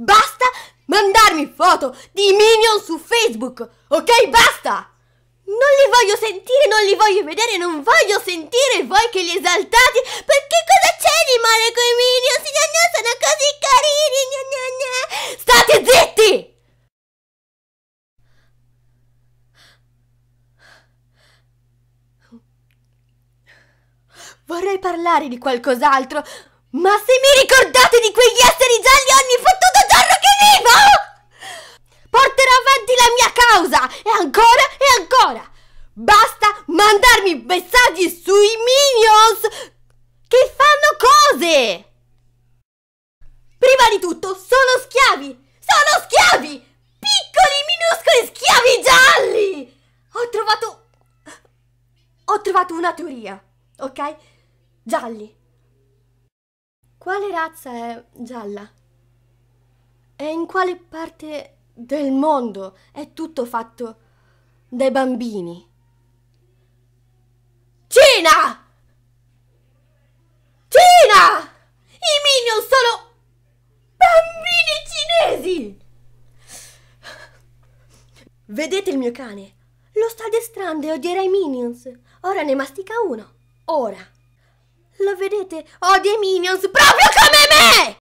Basta mandarmi foto di Minion su Facebook, ok? Basta! Non li voglio sentire, non li voglio vedere, non voglio sentire voi che li esaltate, perché cosa c'è di male con i Minion? Sì, gna sono così carini, gna gna gna. State zitti! Vorrei parlare di qualcos'altro, ma se mi ricordate di quegli esseri gialli ogni fottuta mia causa! E ancora e ancora! Basta mandarmi messaggi sui Minions che fanno cose! Prima di tutto sono schiavi! Sono schiavi! Piccoli, minuscoli schiavi gialli! Ho trovato... Ho trovato una teoria, ok? Gialli. Quale razza è gialla? E in quale parte del mondo, è tutto fatto dai bambini. Cina! Cina! I Minion sono bambini cinesi! Vedete il mio cane? Lo sta addestrando e odierà i Minions. Ora ne mastica uno. Ora. Lo vedete? Odia i Minions proprio come me!